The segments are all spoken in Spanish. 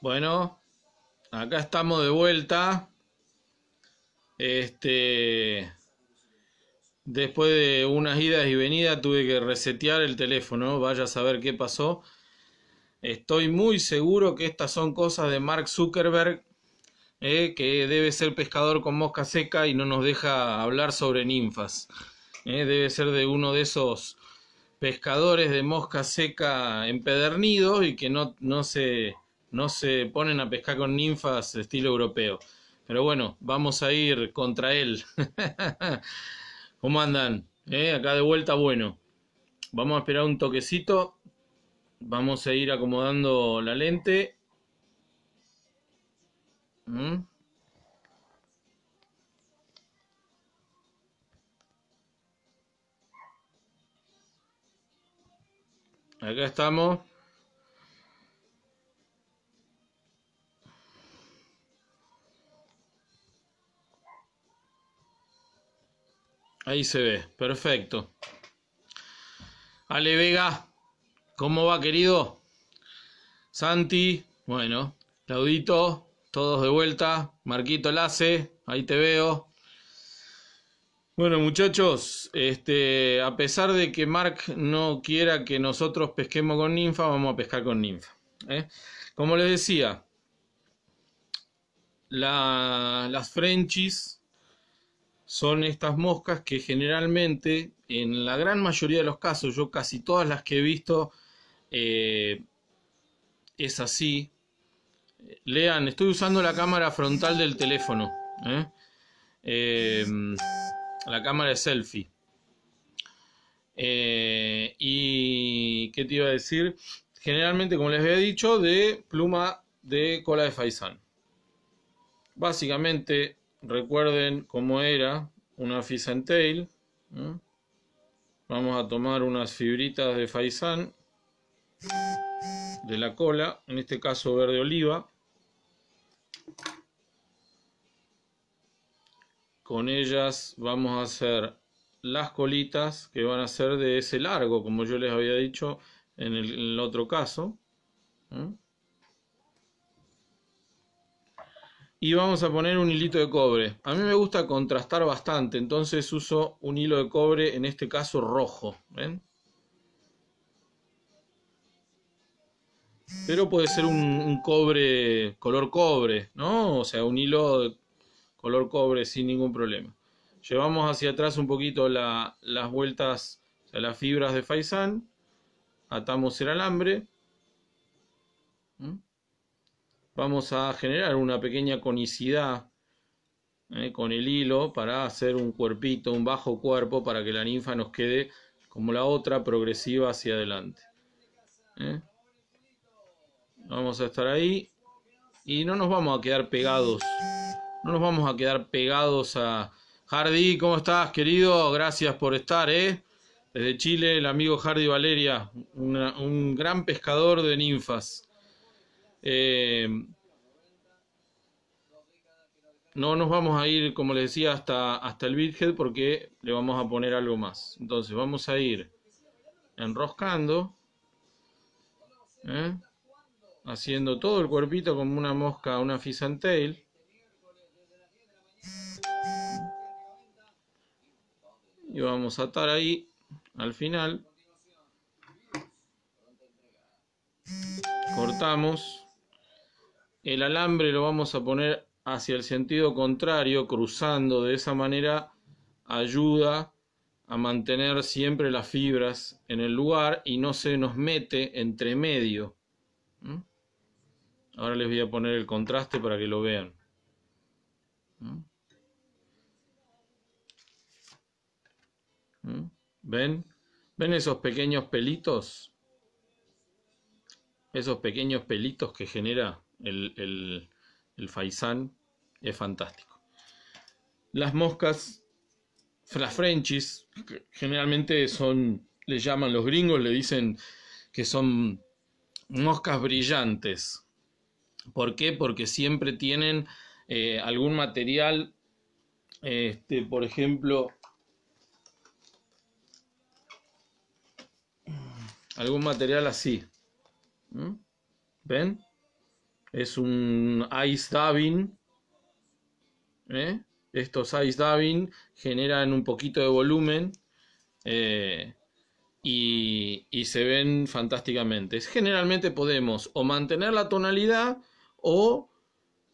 Bueno, acá estamos de vuelta. Este, después de unas idas y venidas tuve que resetear el teléfono, vaya a saber qué pasó. Estoy muy seguro que estas son cosas de Mark Zuckerberg, eh, que debe ser pescador con mosca seca y no nos deja hablar sobre ninfas. Eh, debe ser de uno de esos pescadores de mosca seca empedernidos y que no, no, se, no se ponen a pescar con ninfas estilo europeo. Pero bueno, vamos a ir contra él. ¿Cómo andan? ¿Eh? Acá de vuelta, bueno. Vamos a esperar un toquecito. Vamos a ir acomodando la lente. ¿Mm? Acá estamos. Ahí se ve, perfecto. Ale Vega, ¿cómo va querido? Santi, bueno, Claudito, todos de vuelta. Marquito Lace, ahí te veo. Bueno, muchachos, este, a pesar de que Mark no quiera que nosotros pesquemos con ninfa, vamos a pescar con ninfa. ¿eh? Como les decía, las Frenchies son estas moscas que generalmente, en la gran mayoría de los casos, yo casi todas las que he visto, eh, es así. Lean, estoy usando la cámara frontal del teléfono. ¿eh? la cámara de selfie. Eh, y qué te iba a decir, generalmente, como les había dicho, de pluma de cola de faisán. Básicamente, recuerden cómo era una fish tail. Vamos a tomar unas fibritas de faisán de la cola, en este caso verde oliva. con ellas vamos a hacer las colitas que van a ser de ese largo, como yo les había dicho en el, otro caso. ¿eh? Y vamos a poner un hilito de cobre. A mí me gusta contrastar bastante, entonces uso un hilo de cobre, en este caso rojo. ¿ven? Pero puede ser un, cobre, color cobre, ¿no? O sea, un hilo de color cobre sin ningún problema. Llevamos hacia atrás un poquito las vueltas, a las fibras de faisán, atamos el alambre, ¿Mm? vamos a generar una pequeña conicidad ¿eh? con el hilo para hacer un cuerpito, un bajo cuerpo para que la ninfa nos quede como la otra progresiva hacia adelante. ¿eh? Vamos a estar ahí y no nos vamos a quedar pegados. No nos vamos a quedar pegados a Hardy. ¿Cómo estás, querido? Gracias por estar, ¿eh? Desde Chile, el amigo Hardy Valeria, un gran pescador de ninfas. Eh, no nos vamos a ir, como les decía, hasta, hasta el virgen porque le vamos a poner algo más. Entonces vamos a ir enroscando, ¿eh? haciendo todo el cuerpito como una mosca, una fish tail y vamos a atar ahí al final cortamos el alambre lo vamos a poner hacia el sentido contrario cruzando de esa manera ayuda a mantener siempre las fibras en el lugar y no se nos mete entre medio ¿Mm? ahora les voy a poner el contraste para que lo vean ¿Mm? ¿Mm? ¿Ven? ¿Ven esos pequeños pelitos? Esos pequeños pelitos que genera el, el, faisán es fantástico. Las moscas, las frenchies, generalmente son, le llaman los gringos, le dicen que son moscas brillantes. ¿Por qué? Porque siempre tienen eh, algún material, este, por ejemplo, algún material así. ¿Ven? Es un ice dubbing. ¿eh? Estos ice dubbing generan un poquito de volumen eh, y, se ven fantásticamente. Generalmente podemos o mantener la tonalidad o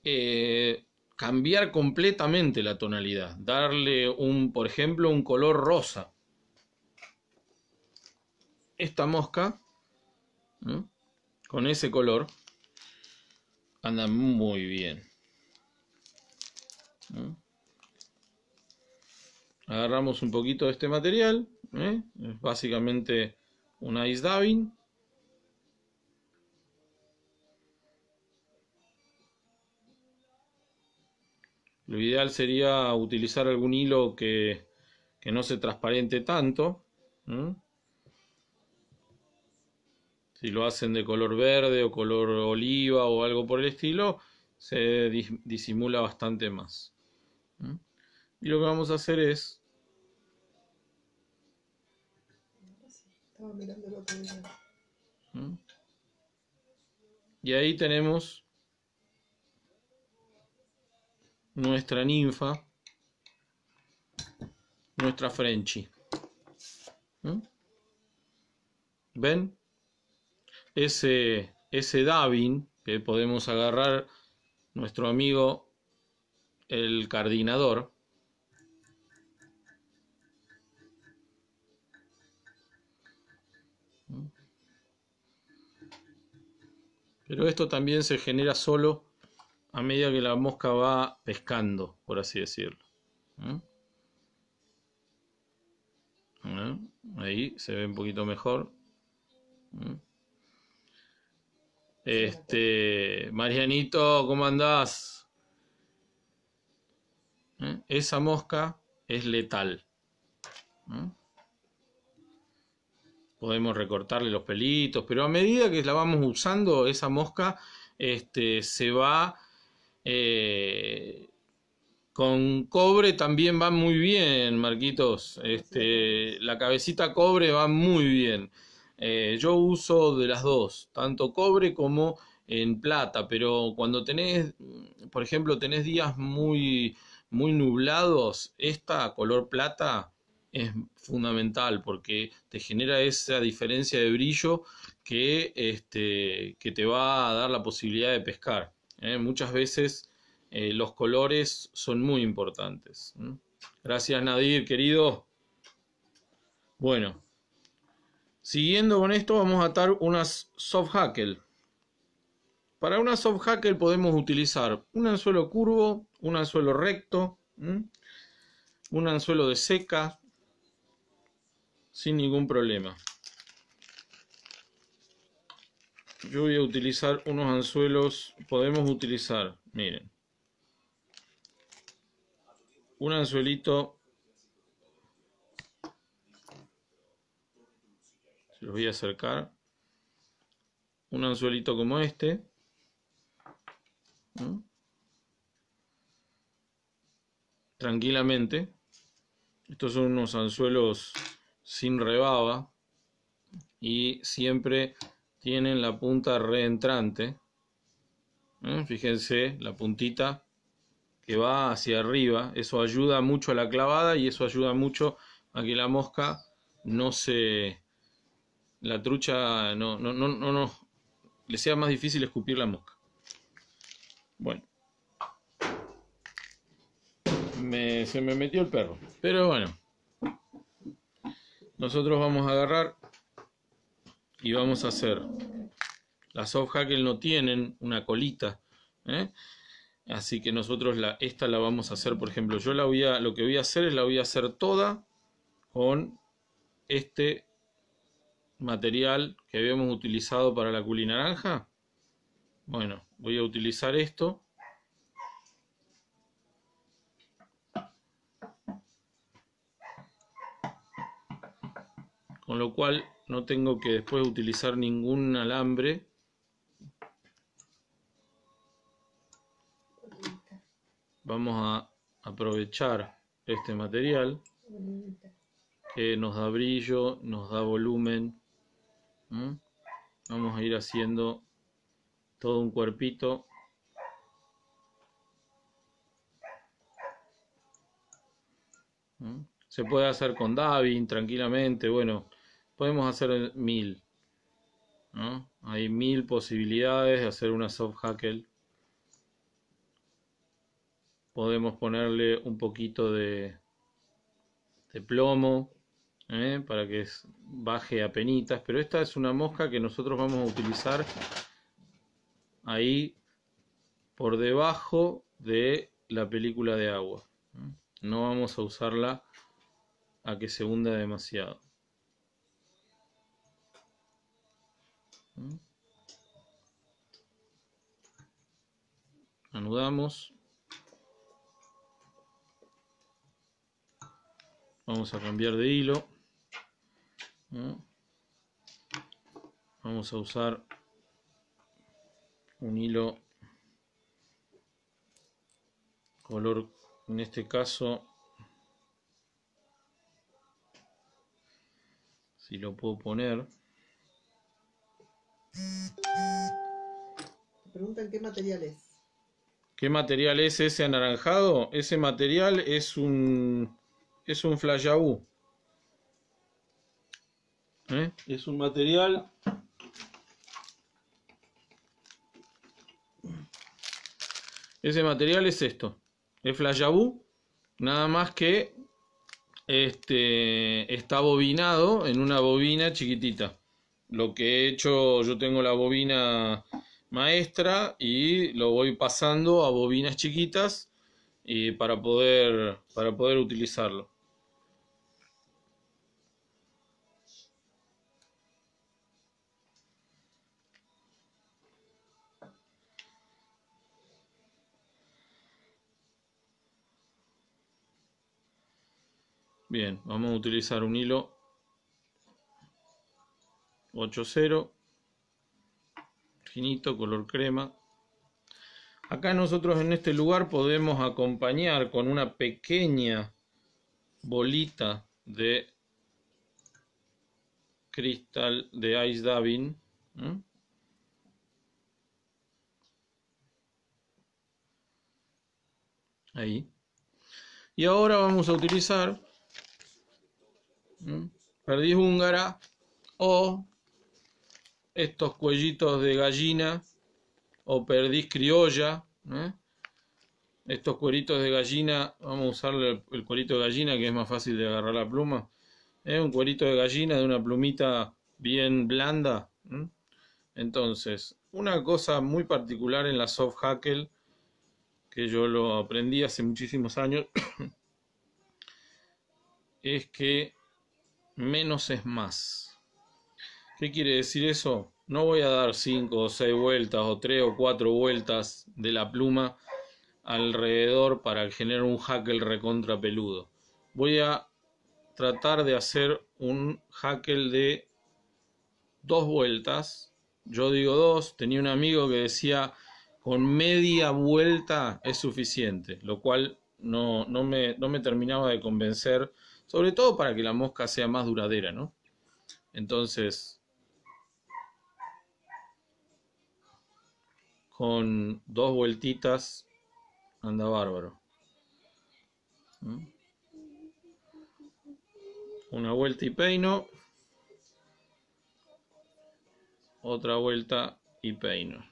eh, cambiar completamente la tonalidad, darle un, por ejemplo, un color rosa esta mosca, con ese color, anda muy bien. Agarramos un poquito de este material, ¿eh? es básicamente un ice Lo ideal sería utilizar algún hilo que, que no se transparente tanto si lo hacen de color verde o color oliva o algo por el estilo, se disimula bastante más. Y lo que vamos a hacer es... ¿Mm? Y ahí tenemos nuestra ninfa, nuestra Frenchy. ¿Ven? ese, ese Davin que podemos agarrar nuestro amigo el cardinador. Pero esto también se genera solo a medida que la mosca va pescando, por así decirlo. ¿Mm? ¿Eh? Ahí se ve un poquito mejor. ¿Mm? Este, Marianito, ¿cómo andás? ¿Eh? Esa mosca es letal. Podemos recortarle los pelitos, pero a medida que la vamos usando, esa mosca este, se va... Eh, con cobre también va muy bien, Marquitos. Este, La cabecita cobre va muy bien. Eh, yo uso de las dos, tanto cobre como en plata, pero cuando tenés, por ejemplo, tenés días muy, muy nublados, esta color plata es fundamental porque te genera esa diferencia de brillo que, este, que te va a dar la posibilidad de pescar. ¿eh? Muchas veces eh, los colores son muy importantes. Gracias Nadir, querido. Bueno. Siguiendo con esto vamos a atar unas soft hackle. Para una soft hackle podemos utilizar un anzuelo curvo, un anzuelo recto, un anzuelo de seca, sin ningún problema. Yo voy a utilizar unos anzuelos, podemos utilizar, miren, un anzuelito los voy a acercar un anzuelito como este tranquilamente estos son unos anzuelos sin rebaba y siempre tienen la punta reentrante ¿eh? fíjense la puntita que va hacia arriba eso ayuda mucho a la clavada y eso ayuda mucho a que la mosca no se la trucha no, no, no, no, le sea más difícil escupir la mosca. Bueno. se me metió el perro. Pero bueno. Nosotros vamos a agarrar y vamos a hacer. Las soft hackle no tienen una colita. ¿eh? Así que nosotros la, esta la vamos a hacer, por ejemplo, yo la voy a, lo que voy a hacer es la voy a hacer toda con este material que habíamos utilizado para la culinaranja. Bueno, voy a utilizar esto. Con lo cual no tengo que después utilizar ningún alambre. Vamos a aprovechar este material que nos da brillo, nos da volumen. ¿Mm? Vamos a ir haciendo todo un cuerpito. ¿Mm? Se puede hacer con Davin tranquilamente, bueno, podemos hacer mil. Hay mil posibilidades de hacer una soft hackle. Podemos ponerle un poquito de plomo ¿eh? para que baje a penitas, pero esta es una mosca que nosotros vamos a utilizar ahí por debajo de la película de agua. ¿eh? No vamos a usarla a que se hunda demasiado. ¿Eh? Anudamos. Vamos a cambiar de hilo vamos a usar un hilo color en este caso si lo puedo poner preguntan qué material es qué material es ese anaranjado ese material es un es un flyau. ¿Eh? Es un material Ese material es esto. Es flashabú. Nada más que este está bobinado en una bobina chiquitita. Lo que he hecho, yo tengo la bobina maestra y lo voy pasando a bobinas chiquitas para poder para poder utilizarlo. Bien, vamos a utilizar un hilo 8.0, finito, color crema. Acá nosotros en este lugar podemos acompañar con una pequeña bolita de cristal de Ice Davin. Ahí. Y ahora vamos a utilizar Perdís húngara o estos cuellitos de gallina o perdiz criolla. Estos cuellitos de gallina, vamos a usar el, cuellito cuerito de gallina que es más fácil de agarrar la pluma. Un cuerito de gallina de una plumita bien blanda. Entonces, una cosa muy particular en la soft hackle, que yo lo aprendí hace muchísimos años, es que menos es más. ¿Qué quiere decir eso? No voy a dar 5 o 6 vueltas o 3 o 4 vueltas de la pluma alrededor para generar un hackle recontra peludo. Voy a tratar de hacer un hackle de dos vueltas. Yo digo dos, tenía un amigo que decía con media vuelta es suficiente, lo cual no, me, no me terminaba de convencer sobre todo para que la mosca sea más duradera, ¿no? Entonces, con dos vueltitas anda bárbaro. ¿Mm? Una vuelta y peino. Otra vuelta y peino.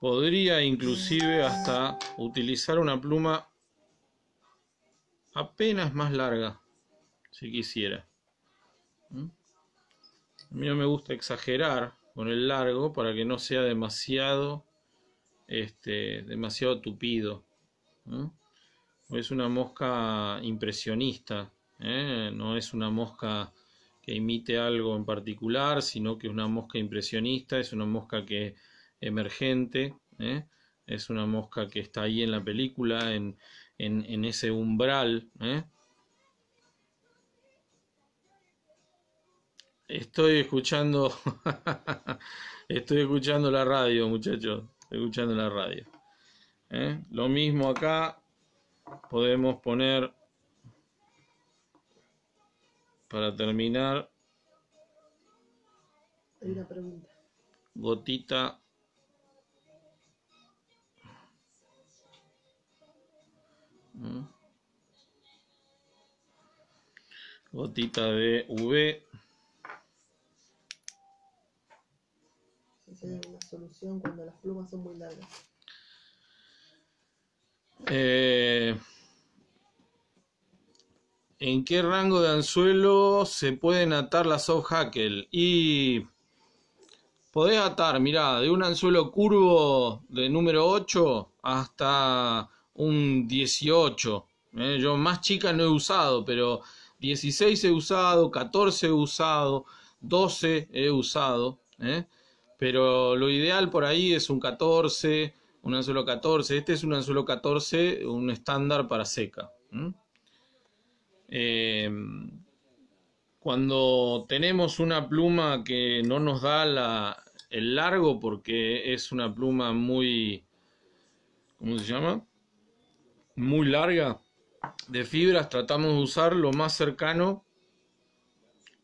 Podría inclusive hasta utilizar una pluma apenas más larga, si quisiera. A mí no me gusta exagerar con el largo para que no sea demasiado, este, demasiado tupido. Es una mosca impresionista ¿eh? no es una mosca que imite algo en particular, sino que es una mosca impresionista, es una mosca que emergente, ¿eh? es una mosca que está ahí en la película, en, ese umbral. ¿eh? Estoy escuchando, estoy escuchando la radio, muchachos, estoy escuchando la radio. Lo mismo acá, podemos poner para terminar. Hay una pregunta. Gotita. Mm. Gotita de V. una solución cuando las plumas son muy largas? Eh. ¿En qué rango de anzuelo se pueden atar las soft hackle? Y podés atar, mirá, de un anzuelo curvo de número 8 hasta un 18. ¿eh? Yo más chica no he usado, pero 16 he usado, 14 he usado, 12 he usado. ¿eh? Pero lo ideal por ahí es un 14, un anzuelo 14. Este es un anzuelo 14, un estándar para seca. Eh, cuando tenemos una pluma que no nos da el largo porque es una pluma muy, ¿cómo se llama? Muy larga de fibras, tratamos de usar lo más cercano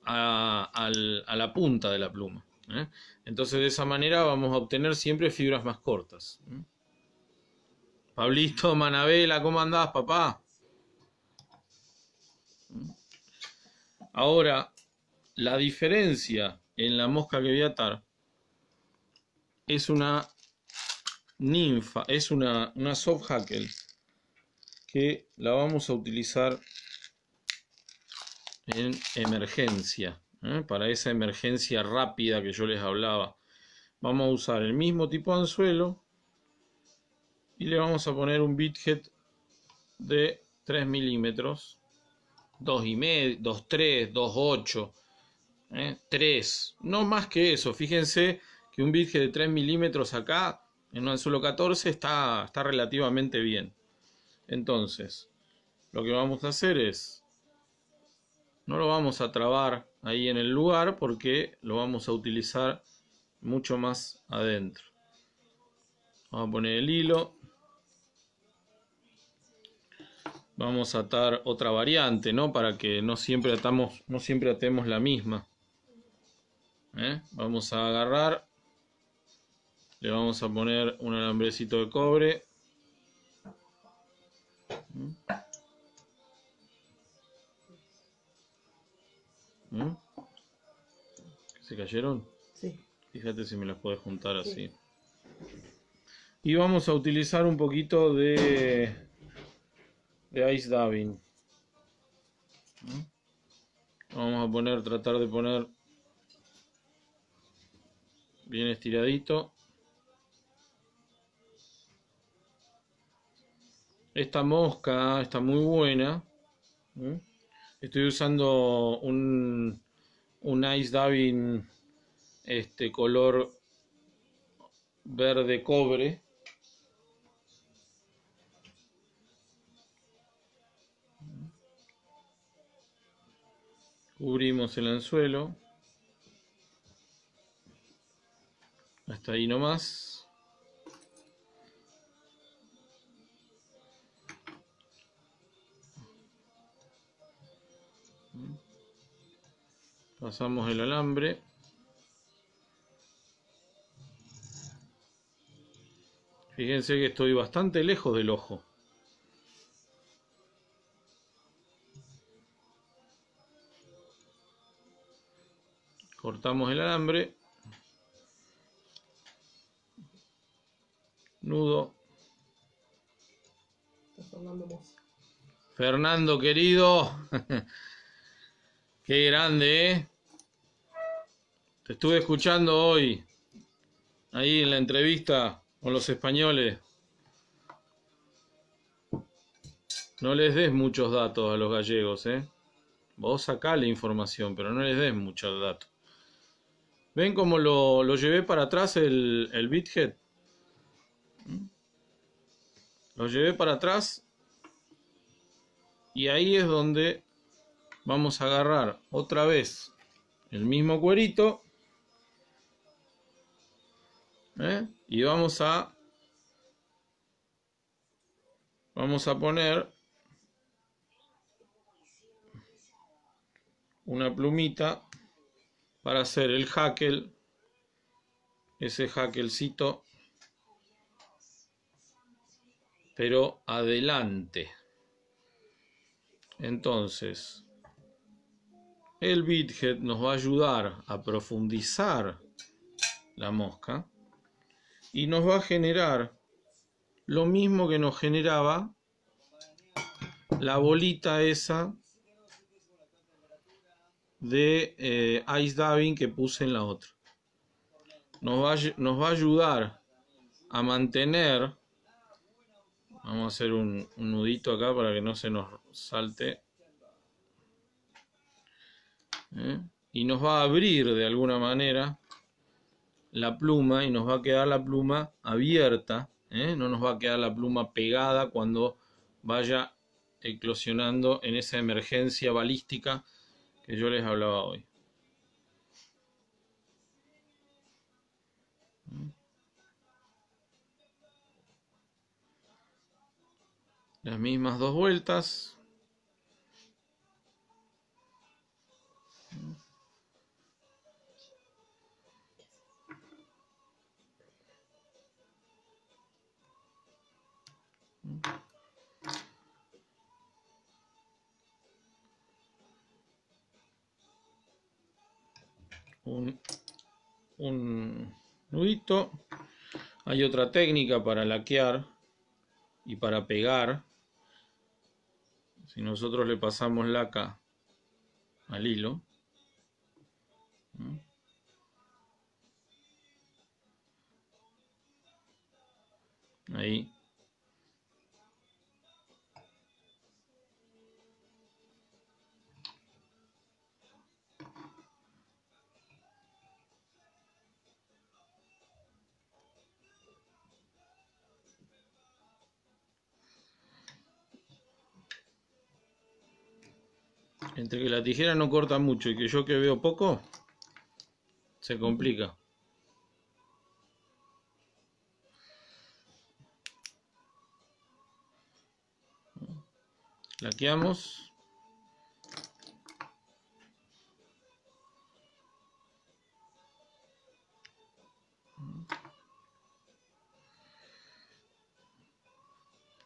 a, la punta de la pluma. ¿eh? Entonces de esa manera vamos a obtener siempre fibras más cortas. ¿eh? Pablito, Manabela, ¿cómo andás, papá? Ahora, la diferencia en la mosca que voy a atar es una ninfa, es una, soft hackle que la vamos a utilizar en emergencia, ¿eh? para esa emergencia rápida que yo les hablaba. Vamos a usar el mismo tipo de anzuelo y le vamos a poner un bit de 3 milímetros 2 y medio, 2, 3, 8, 3, no más que eso. Fíjense que un virgen de 3 milímetros acá en un anzuelo 14 está, está relativamente bien. Entonces, lo que vamos a hacer es, no lo vamos a trabar ahí en el lugar porque lo vamos a utilizar mucho más adentro. Vamos a poner el hilo vamos a atar otra variante, ¿no? Para que no siempre atamos, no siempre atemos la misma. ¿Eh? Vamos a agarrar, le vamos a poner un alambrecito de cobre. ¿Mm? ¿Mm? ¿Se cayeron? Sí. Fíjate si me las puedes juntar así. Y vamos a utilizar un poquito de de ice dabbing ¿Mm? Vamos a poner, tratar de poner bien estiradito. Esta mosca está muy buena. ¿Mm? Estoy usando un, ice dabbing este color verde cobre Cubrimos el anzuelo. Hasta ahí nomás. Pasamos el alambre. Fíjense que estoy bastante lejos del ojo. cortamos el alambre, nudo. Fernando querido, qué grande, ¿eh? Te estuve escuchando hoy, ahí en la entrevista con los españoles. No les des muchos datos a los gallegos, ¿eh? Vos sacá la información, pero no les des muchos datos. ¿Ven cómo lo, llevé para atrás el, el bithead? ¿Mm? Lo llevé para atrás y ahí es donde vamos a agarrar otra vez el mismo cuerito ¿eh? y vamos a vamos a poner una plumita para hacer el hackel, ese hackelcito, pero adelante. Entonces, el bithead nos va a ayudar a profundizar la mosca y nos va a generar lo mismo que nos generaba la bolita esa de eh, Ice Diving que puse en la otra. Nos va, a ayudar a mantener. Vamos a hacer un, nudito acá para que no se nos salte. ¿eh? Y nos va a abrir de alguna manera la pluma y nos va a quedar la pluma abierta. ¿eh? No nos va a quedar la pluma pegada cuando vaya eclosionando en esa emergencia balística que yo les hablaba hoy. ¿Mm? Las mismas dos vueltas. ¿Mm? un, un nudito. Hay otra técnica para laquear y para pegar. Si nosotros le pasamos laca al hilo, ahí Entre que la tijera no corta mucho y que yo que veo poco, se complica. Laqueamos.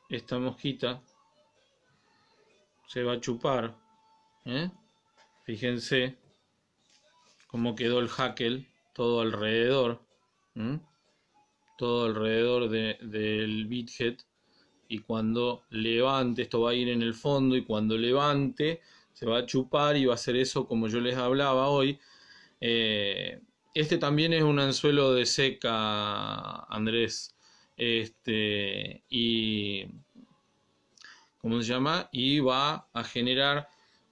Esta mosquita se va a chupar ¿Eh? Fíjense cómo quedó el hackle todo alrededor. Todo alrededor del bithead. Y cuando levante, esto va a ir en el fondo. Y cuando levante, se va a chupar y va a hacer eso como yo les hablaba hoy. Eh, este también es un anzuelo de seca, Andrés. Este, y. ¿Cómo se llama? Y va a generar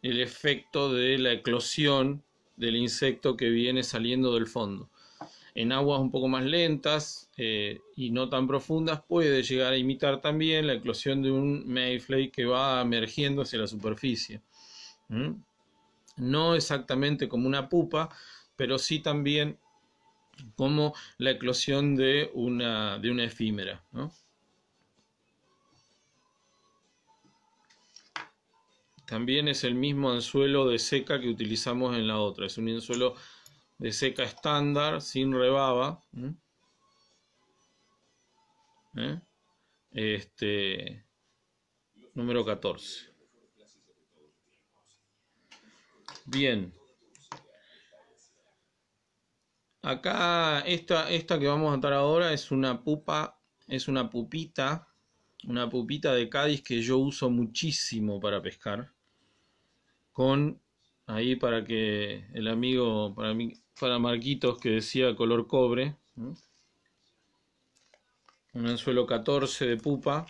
el efecto de la eclosión del insecto que viene saliendo del fondo. En aguas un poco más lentas eh, y no tan profundas puede llegar a imitar también la eclosión de un mayfly que va emergiendo hacia la superficie. No exactamente como una pupa, pero sí también como la eclosión de una, de una efímera. También es el mismo anzuelo de seca que utilizamos en la otra. Es un anzuelo de seca estándar, sin rebaba. ¿Eh? Este, número 14. Bien. Acá esta, esta que vamos a atar ahora es una pupa, es una pupita, una pupita de Cádiz que yo uso muchísimo para pescar con ahí para que el amigo, para, mí, para Marquitos que decía color cobre, un anzuelo 14 de pupa.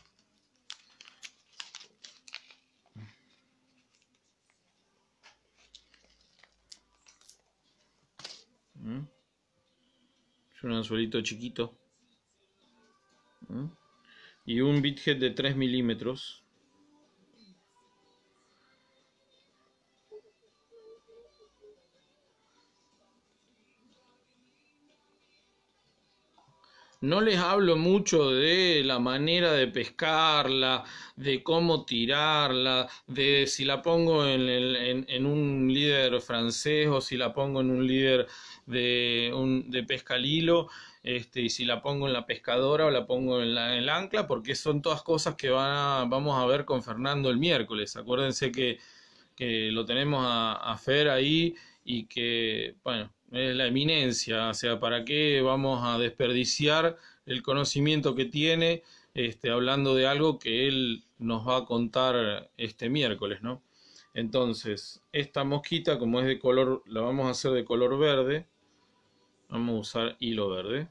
¿Mm? Es un anzuelito chiquito. ¿Mm? Y un bithead de 3 milímetros. No les hablo mucho de la manera de pescarla, de cómo tirarla, de si la pongo en, el, en, un líder francés o si la pongo en un líder de, un, de pesca al hilo, este, y si la pongo en la pescadora o la pongo en, la, en el ancla, porque son todas cosas que van vamos a ver con Fernando el miércoles. Acuérdense que, lo tenemos a, a Fer ahí y que, bueno, es la eminencia, o sea, ¿para qué vamos a desperdiciar el conocimiento que tiene este, hablando de algo que él nos va a contar este miércoles, ¿no? Entonces, esta mosquita, como es de color, la vamos a hacer de color verde. Vamos a usar hilo verde.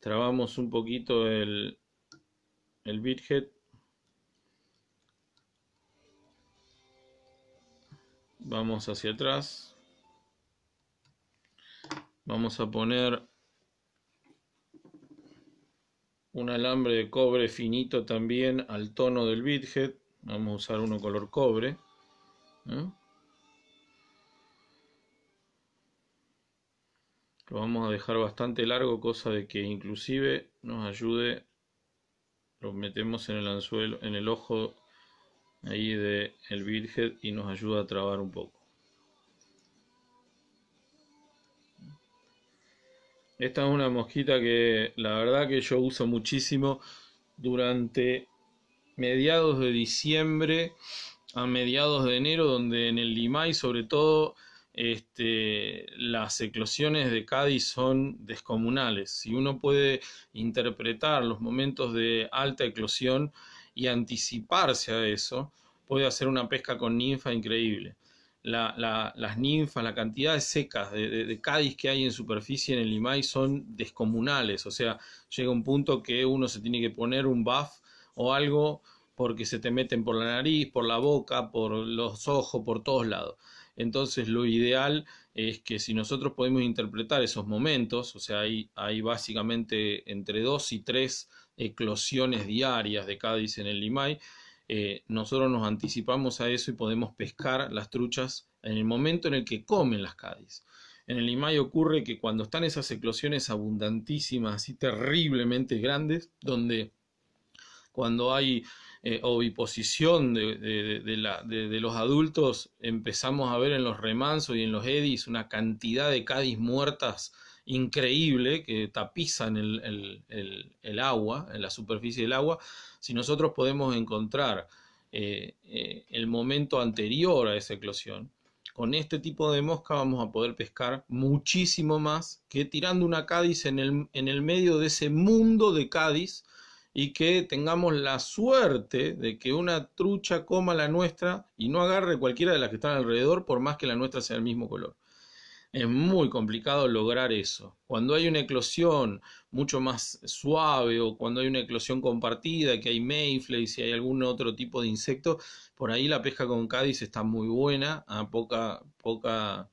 Trabamos un poquito el, el Vamos hacia atrás. Vamos a poner un alambre de cobre finito también al tono del bithead. Vamos a usar uno color cobre. ¿eh? Lo vamos a dejar bastante largo, cosa de que inclusive nos ayude. Lo metemos en el anzuelo, en el ojo ahí del el bithead y nos ayuda a trabar un poco. Esta es una mosquita que la verdad que yo uso muchísimo durante mediados de diciembre a mediados de enero, donde en el Limay sobre todo este, las eclosiones de Cádiz son descomunales. Si uno puede interpretar los momentos de alta eclosión y anticiparse a eso, puede hacer una pesca con ninfa increíble las ninfas, la cantidad de secas de, cádiz que hay en superficie en el Limay son descomunales. O sea, llega un punto que uno se tiene que poner un buff o algo porque se te meten por la nariz, por la boca, por los ojos, por todos lados. Entonces lo ideal es que si nosotros podemos interpretar esos momentos, o sea, hay, hay básicamente entre dos y tres eclosiones diarias de cádiz en el Limay, eh, nosotros nos anticipamos a eso y podemos pescar las truchas en el momento en el que comen las cádiz. En el Limay ocurre que cuando están esas eclosiones abundantísimas y terriblemente grandes, donde cuando hay eh, oviposición de, de, los adultos, empezamos a ver en los remansos y en los edis una cantidad de cádiz muertas increíble que tapizan el, el, agua, en la superficie del agua, si nosotros podemos encontrar eh, eh, el momento anterior a esa eclosión, con este tipo de mosca vamos a poder pescar muchísimo más que tirando una cádiz en el, en el medio de ese mundo de cádiz y que tengamos la suerte de que una trucha coma la nuestra y no agarre cualquiera de las que están alrededor por más que la nuestra sea el mismo color. Es muy complicado lograr eso. Cuando hay una eclosión mucho más suave o cuando hay una eclosión compartida, que hay mayflies y hay algún otro tipo de insecto, por ahí la pesca con cádiz está muy buena, a poca, poca,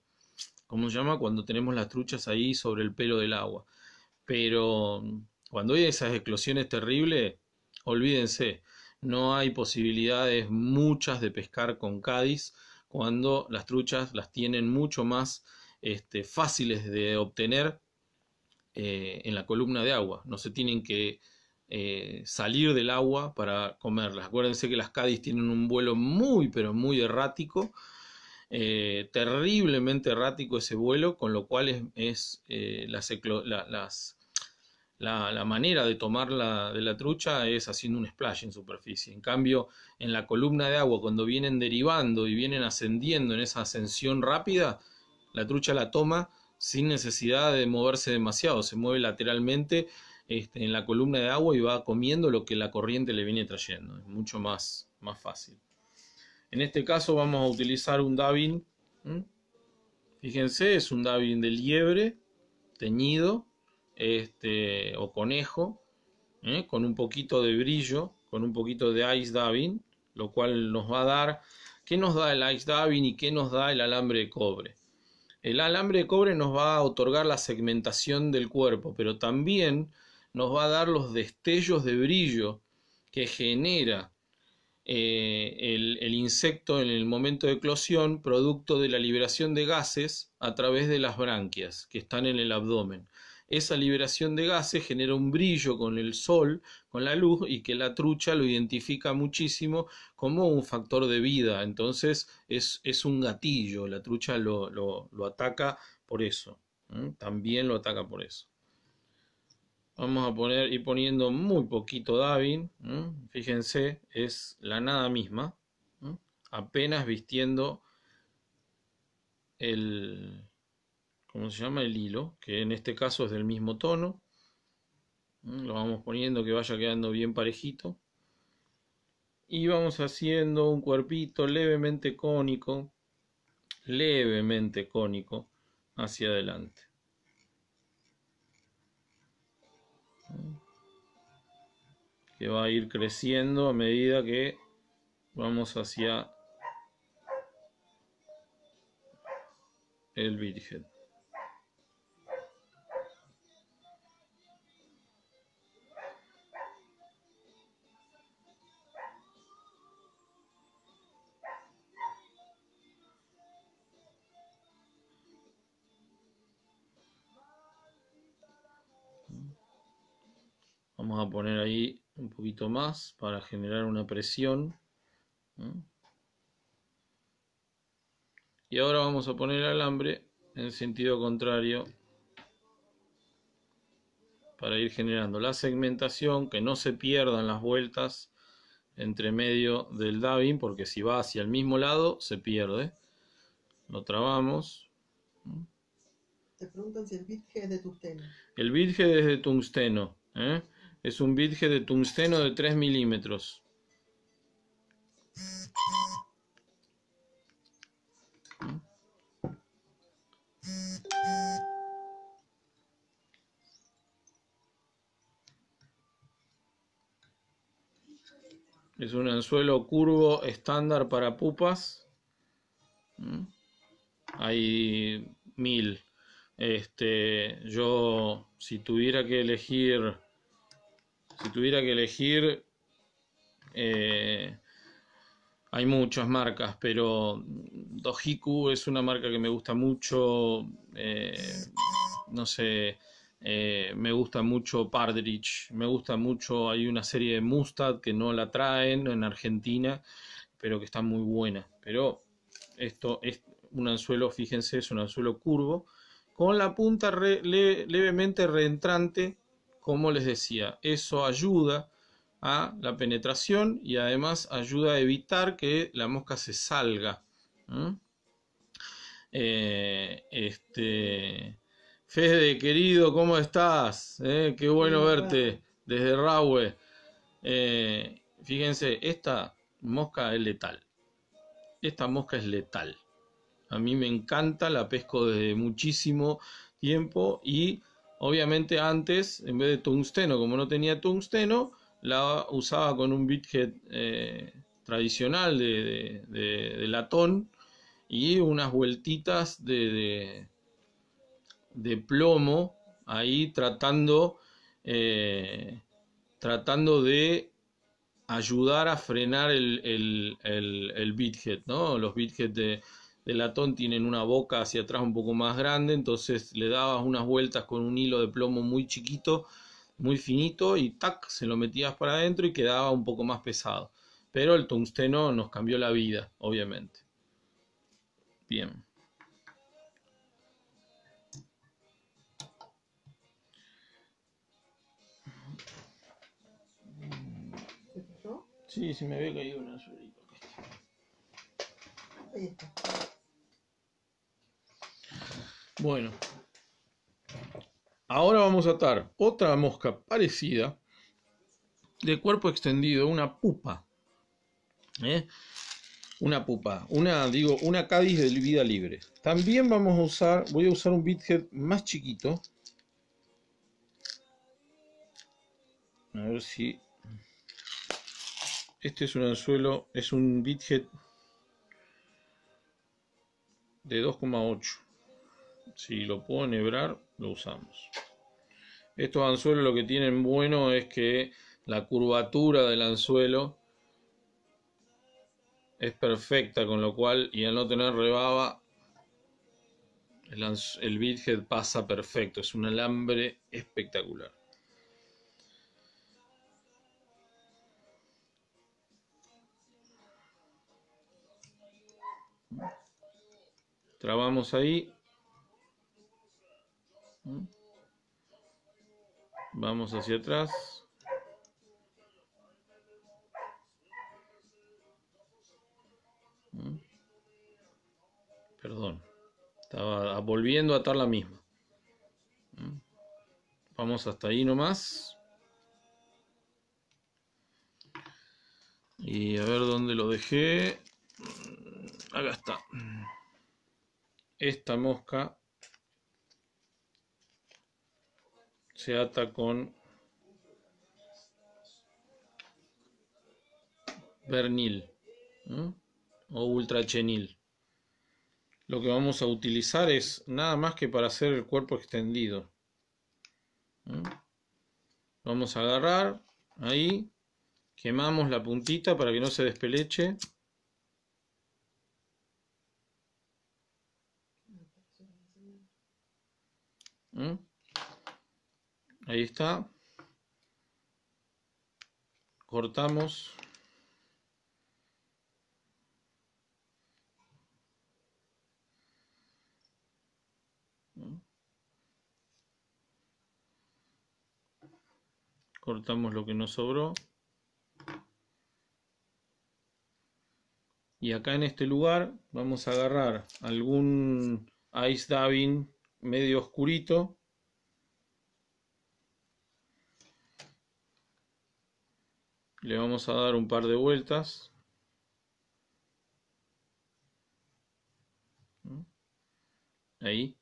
¿cómo se llama? Cuando tenemos las truchas ahí sobre el pelo del agua. Pero mm, cuando hay esas eclosiones terribles, olvídense, no hay posibilidades muchas de pescar con cádiz cuando las truchas las tienen mucho más este, fáciles de obtener eh, en la columna de agua. No se tienen que eh, salir del agua para comerlas. Acuérdense que las cádiz tienen un vuelo muy, pero muy errático. Eh, terriblemente errático ese vuelo, con lo cual es, la, la, manera de tomar la, de la trucha es haciendo un splash en superficie. En cambio, en la columna de agua, cuando vienen derivando y vienen ascendiendo en esa ascensión rápida, la trucha la toma sin necesidad de moverse demasiado, se mueve lateralmente este, en la columna de agua y va comiendo lo que la corriente le viene trayendo, es mucho más, más fácil. En este caso vamos a utilizar un davin, fíjense, es un davin de liebre, teñido, este, o conejo, con un poquito de brillo, con un poquito de ice davin, lo cual nos va a dar, ¿qué nos da el ice davin y qué nos da el alambre de cobre? El alambre de cobre nos va a otorgar la segmentación del cuerpo, pero también nos va a dar los destellos de brillo que genera eh, el, insecto en el momento de eclosión, producto de la liberación de gases a través de las branquias que están en el abdomen esa liberación de gases genera un brillo con el sol, con la luz, y que la trucha lo identifica muchísimo como un factor de vida. Entonces es, es un gatillo, la trucha lo, ataca por eso. También lo ataca por eso. Vamos a poner, y poniendo muy poquito Davin. Fíjense, es la nada misma. Apenas vistiendo el, ¿cómo se llama? El hilo, que en este caso es del mismo tono. Mm, lo vamos poniendo que vaya quedando bien parejito. Y vamos haciendo un cuerpito levemente cónico, levemente cónico, hacia adelante. Que va a ir creciendo a medida que vamos hacia el Virgen. vamos a poner ahí un poquito más para generar una presión y ahora vamos a poner alambre en sentido contrario para ir generando la segmentación que no se pierdan las vueltas entre medio del davin porque si va hacia el mismo lado se pierde lo trabamos el virgen es de tungsteno es un virgen de tungsteno de 3 milímetros. Es un anzuelo curvo estándar para pupas. Mm. Hay mil. Este, yo, si tuviera que elegir si tuviera que elegir, eh, hay muchas marcas, pero Dojiku es una marca que me gusta mucho. Eh, no sé, eh, me gusta mucho Pardridge, me gusta mucho. Hay una serie de Mustad que no la traen en Argentina, pero que está muy buena. Pero esto es un anzuelo, fíjense, es un anzuelo curvo con la punta levemente reentrante como les decía, eso ayuda a la penetración y además ayuda a evitar que la mosca se salga. Eh, este, Fede, querido, ¿cómo estás? Eh, qué bueno verte desde Rahue. Eh, fíjense, esta mosca es letal. Esta mosca es letal. A mí me encanta, la pesco desde muchísimo tiempo y Obviamente antes, en vez de tungsteno, como no tenía tungsteno, la usaba con un bithead eh, tradicional de, de, latón y unas vueltitas de, plomo ahí tratando, eh, tratando de ayudar a frenar el, el, el, bithead, ¿no? los bithead de de latón tienen una boca hacia atrás un poco más grande, entonces le dabas unas vueltas con un hilo de plomo muy chiquito, muy finito y tac, se lo metías para adentro y quedaba un poco más pesado. Pero el tungsteno nos cambió la vida, obviamente. Bien. Sí, se me había caído una Ahí está. Bueno, ahora vamos a atar otra mosca parecida de cuerpo extendido, una pupa. ¿eh? Una pupa, una, digo, una cádiz de vida libre. También vamos a usar, voy a usar un bithead más chiquito. A ver si... Este es un anzuelo, es un bithead de 2,8. Si lo puedo enhebrar, lo usamos. Estos anzuelos lo que tienen bueno es que la curvatura del anzuelo es perfecta, con lo cual, y al no tener rebaba, el, el pasa perfecto. Es un alambre espectacular. Trabamos ahí Vamos hacia atrás. Mm. Perdón. Estaba volviendo a atar la misma. Mm. Vamos hasta ahí nomás. Y a ver dónde lo dejé. Mm, acá está. Esta mosca se ata con vernil o ultrachenil. Lo que vamos a utilizar es nada más que para hacer el cuerpo extendido. Vamos a agarrar ahí, quemamos la puntita para que no se despeleche. Ahí está. Cortamos. cortamos lo que nos sobró y acá en este lugar vamos a agarrar algún ice dabbing medio oscurito Le vamos a dar un par de vueltas. Ahí.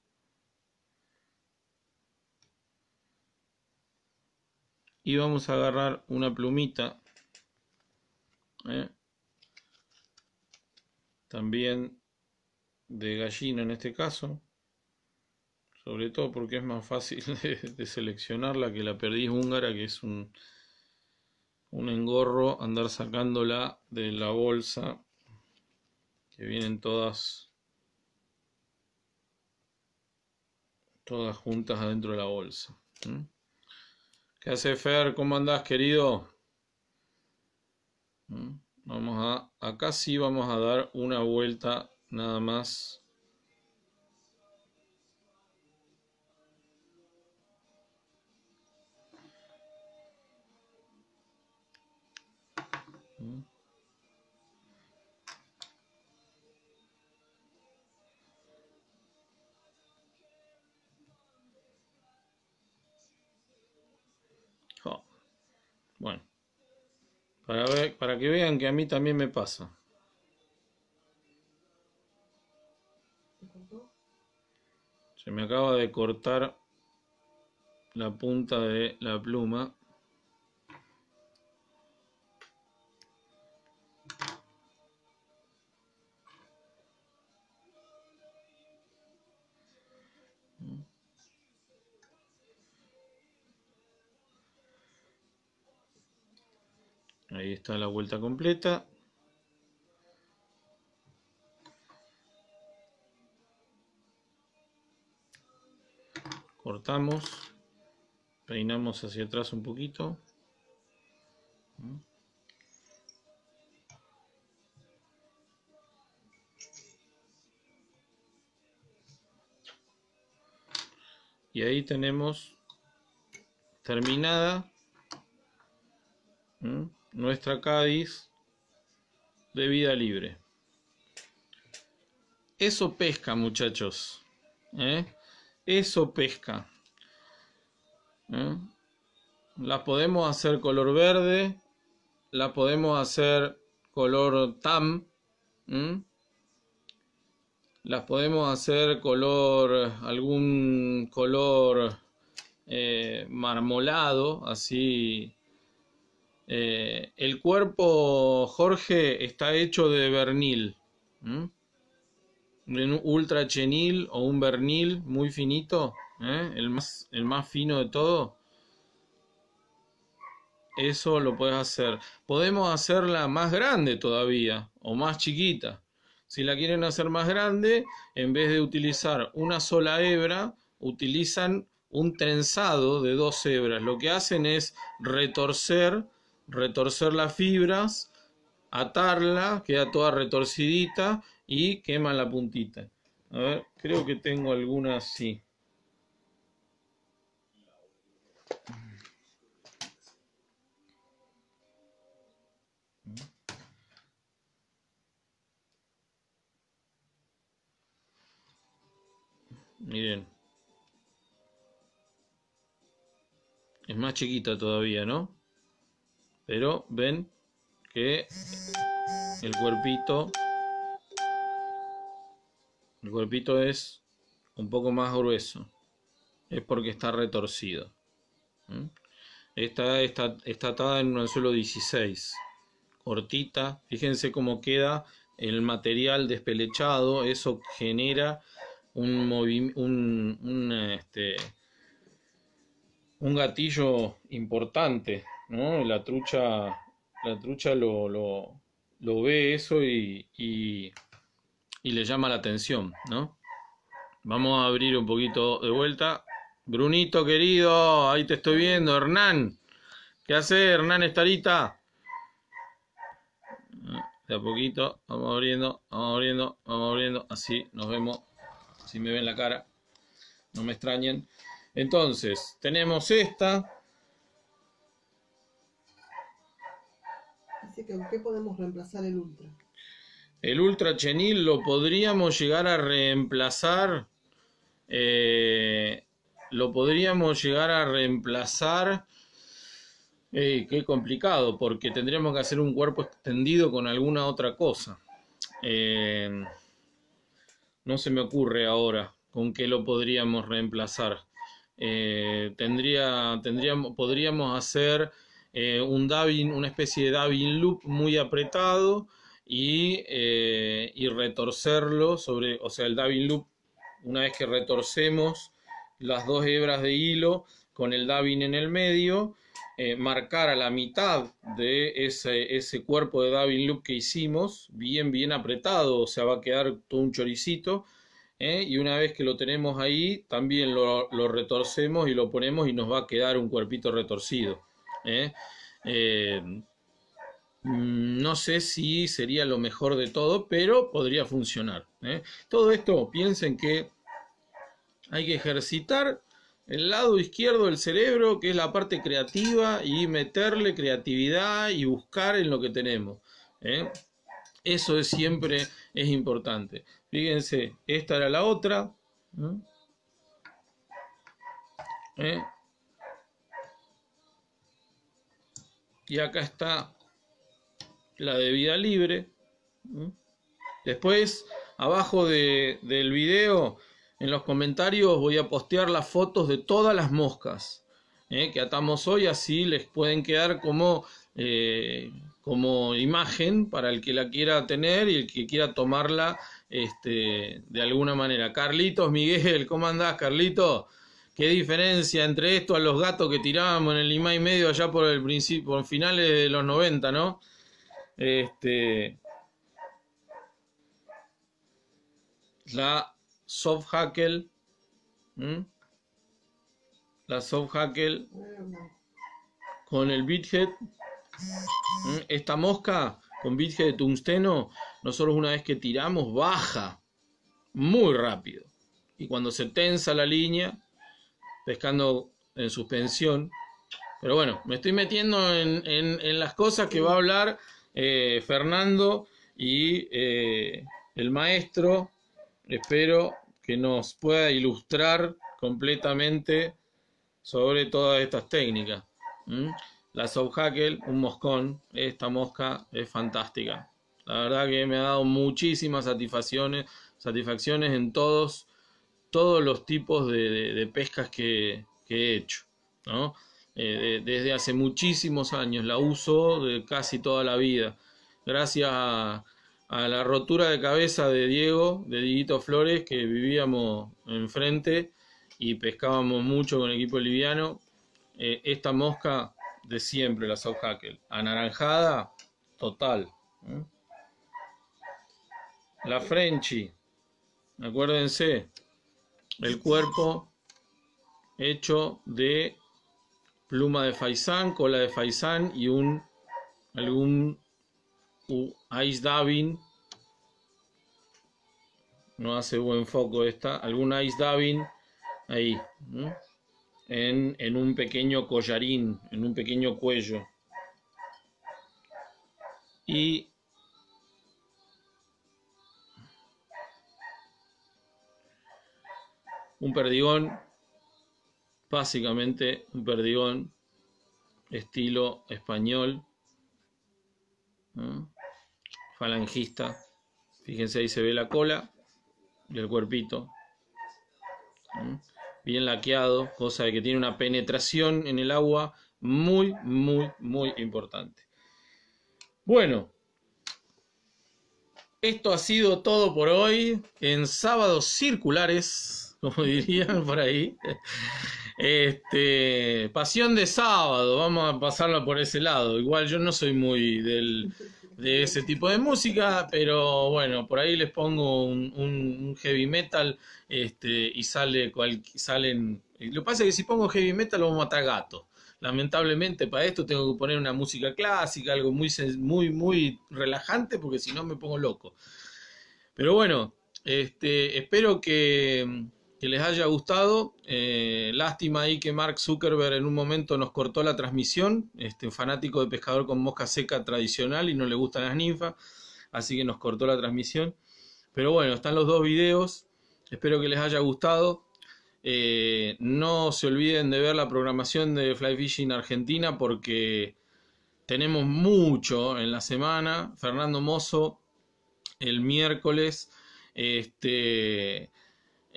Y vamos a agarrar una plumita. ¿eh? También de gallina en este caso. Sobre todo porque es más fácil de, de seleccionarla que la perdiz húngara, que es un, un engorro andar sacándola de la bolsa que vienen todas todas juntas adentro de la bolsa ¿qué hace Fer? ¿cómo andás querido? vamos a acá sí vamos a dar una vuelta nada más Bueno, para, ver, para que vean que a mí también me pasa. Se me acaba de cortar la punta de la pluma. Ahí está la vuelta completa. Cortamos. Peinamos hacia atrás un poquito. Y ahí tenemos terminada nuestra Cádiz de vida libre. Eso pesca, muchachos. ¿eh? Eso pesca. Las ¿eh? La podemos hacer color verde, la podemos hacer color tam, las podemos hacer color, algún color eh, marmolado, así eh, el cuerpo, Jorge, está hecho de vernil. Un ultra chenil o un vernil muy finito, ¿eh? el, más, el más fino de todo. Eso lo puedes hacer. Podemos hacerla más grande todavía o más chiquita. Si la quieren hacer más grande, en vez de utilizar una sola hebra, utilizan un trenzado de dos hebras. Lo que hacen es retorcer retorcer las fibras, atarla, queda toda retorcidita y quema la puntita. A ver, creo que tengo alguna así. Miren. Es más chiquita todavía, ¿no? Pero ven que el cuerpito, el cuerpito es un poco más grueso. Es porque está retorcido. ¿Mm? está, está atada en un anzuelo 16. Cortita. Fíjense cómo queda el material despelechado. Eso genera un, un, un, este, un gatillo importante ¿no? La trucha, la trucha lo, lo, lo ve eso y, y, y, le llama la atención, ¿no? Vamos a abrir un poquito de vuelta. Brunito querido, ahí te estoy viendo, Hernán. ¿Qué hace Hernán Estarita? De a poquito, vamos abriendo, vamos abriendo, vamos abriendo, así nos vemos, si me ven la cara, no me extrañen. Entonces, tenemos esta, ¿con qué podemos reemplazar el ultra? El ultra chenil lo podríamos llegar a reemplazar. Eh, lo podríamos llegar a reemplazar. qué complicado, porque tendríamos que hacer un cuerpo extendido con alguna otra cosa. Eh, no se me ocurre ahora con qué lo podríamos reemplazar. Eh, tendría, tendríamos, podríamos hacer eh, un una especie de dubbing loop muy apretado eh, y, retorcerlo sobre, o sea, el dubbing loop, una vez que retorcemos las dos hebras de hilo con el davin en el medio, eh, marcar a la mitad de ese, cuerpo de dubbing loop que hicimos, bien, bien apretado, o sea, va a quedar todo un choricito. y una vez que lo tenemos ahí, también lo, lo, retorcemos y lo ponemos y nos va a quedar un cuerpito retorcido. ¿eh? Eh, mm, no sé si sería lo mejor de todo, pero podría funcionar. ¿eh? Todo esto, piensen que hay que ejercitar el lado izquierdo del cerebro, que es la parte creativa, y meterle creatividad y buscar en lo que tenemos. Eso es siempre es importante. Fíjense, esta era la otra. ¿eh? y acá está la de vida libre. Después, abajo de, del video, en los comentarios voy a postear las fotos de todas las moscas ¿eh? que atamos hoy, así les pueden quedar como, eh, como imagen para el que la quiera tener y el que quiera tomarla este, de alguna manera. Carlitos, Miguel, ¿cómo andás, Carlitos? ¿Qué diferencia entre esto a los gatos que tirábamos en el Lima y medio allá por el principio, por finales de los 90, ¿no? Este, la soft hackle, la soft hackle con el bithead, esta mosca con bithead de tungsteno, nosotros una vez que tiramos baja muy rápido y cuando se tensa la línea pescando en suspensión. Pero bueno, me estoy metiendo en, las cosas que va a hablar eh, Fernando y eh, el maestro. Espero que nos pueda ilustrar completamente sobre todas estas técnicas. La subhackle, un moscón, esta mosca es fantástica. La verdad que me ha dado muchísimas satisfacciones, satisfacciones en todos todos los tipos de, pescas que, he hecho. Eh, desde hace muchísimos años, la uso de casi toda la vida. Gracias a, la rotura de cabeza de Diego, de Diguito Flores, que vivíamos enfrente y pescábamos mucho con el equipo liviano, eh, esta mosca de siempre, la South anaranjada, total. ¿eh? La Frenchy, acuérdense, el cuerpo hecho de pluma de faisán, cola de faisán y un algún ice davin. No hace buen foco esta, algún ice davin ahí, en, en un pequeño collarín, en un pequeño cuello. Y un perdigón, básicamente un perdigón estilo español, falangista. Fíjense ahí se ve la cola y el cuerpito. Bien laqueado, cosa de que tiene una penetración en el agua muy, muy, muy importante. Bueno, esto ha sido todo por hoy en Sábados Circulares como dirían por ahí. Este, pasión de sábado, vamos a pasarla por ese lado. Igual yo no soy muy del, de ese tipo de música, pero bueno, por ahí les pongo un, heavy metal este, y sale salen... Eh, lo que pasa es que si pongo heavy metal lo vamos a matar gato. Lamentablemente para esto tengo que poner una música clásica, algo muy, muy, muy relajante, porque si no me pongo loco. Pero bueno, este, espero que, que les haya gustado. Eh, lástima ahí que Mark Zuckerberg en un momento nos cortó la transmisión, este fanático de pescador con mosca seca tradicional y no le gustan las ninfas, así que nos cortó la transmisión. Pero bueno, están los dos videos, espero que les haya gustado. Eh, no se olviden de ver la programación de Fly Fishing Argentina porque tenemos mucho en la semana. Fernando Mozo el miércoles. Este,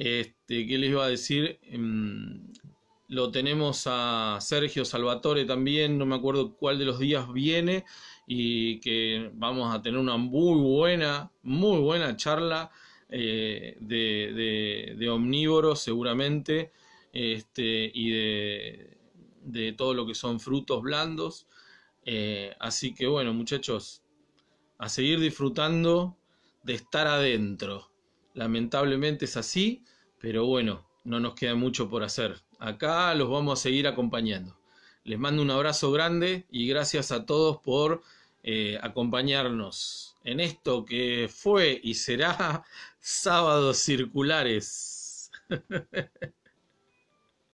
este, ¿Qué les iba a decir? Em, lo tenemos a Sergio Salvatore también, no me acuerdo cuál de los días viene y que vamos a tener una muy buena, muy buena charla eh, de, omnívoros seguramente este, y de, todo lo que son frutos blandos. Eh, así que bueno muchachos, a seguir disfrutando de estar adentro lamentablemente es así, pero bueno, no nos queda mucho por hacer. Acá los vamos a seguir acompañando. Les mando un abrazo grande y gracias a todos por eh, acompañarnos en esto que fue y será sábados circulares.